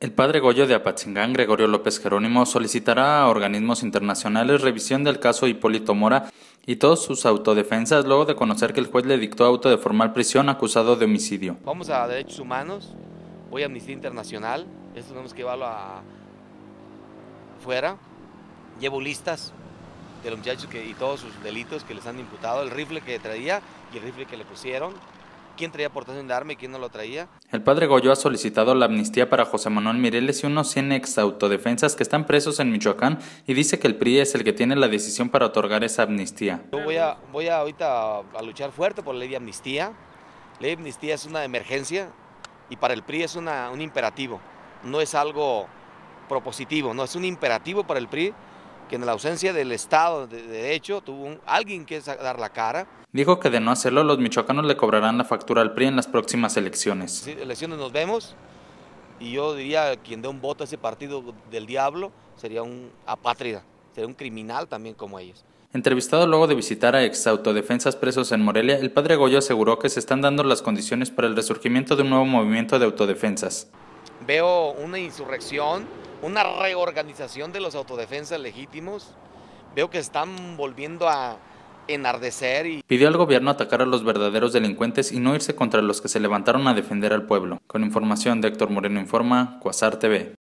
El padre Goyo de Apachingán, Gregorio López Jerónimo, solicitará a organismos internacionales revisión del caso Hipólito Mora y todas sus autodefensas luego de conocer que el juez le dictó auto de formal prisión acusado de homicidio. Vamos a derechos humanos, voy a Amnistía Internacional, esto tenemos que llevarlo a fuera. Llevo listas de los muchachos y todos sus delitos que les han imputado, el rifle que traía y el rifle que le pusieron, quién traía aportación de arma y quién no lo traía. El padre Goyo ha solicitado la amnistía para José Manuel Mireles y unos 100 ex autodefensas que están presos en Michoacán y dice que el PRI es el que tiene la decisión para otorgar esa amnistía. Yo voy a, voy a ahorita a luchar fuerte por la ley de amnistía. La ley de amnistía es una emergencia y para el PRI es un imperativo, no es algo propositivo, no es un imperativo para el PRI que en la ausencia del Estado de Derecho tuvo alguien que dar la cara. Dijo que de no hacerlo los michoacanos le cobrarán la factura al PRI en las próximas elecciones. Sí, elecciones nos vemos y yo diría quien dé un voto a ese partido del diablo sería un apátrida, sería un criminal también como ellos. Entrevistado luego de visitar a exautodefensas presos en Morelia, el padre Goyo aseguró que se están dando las condiciones para el resurgimiento de un nuevo movimiento de autodefensas. Veo una insurrección una reorganización de los autodefensas legítimos. Veo que están volviendo a enardecer y... Pidió al gobierno atacar a los verdaderos delincuentes y no irse contra los que se levantaron a defender al pueblo. Con información de Héctor Moreno Informa, Cuasar TV.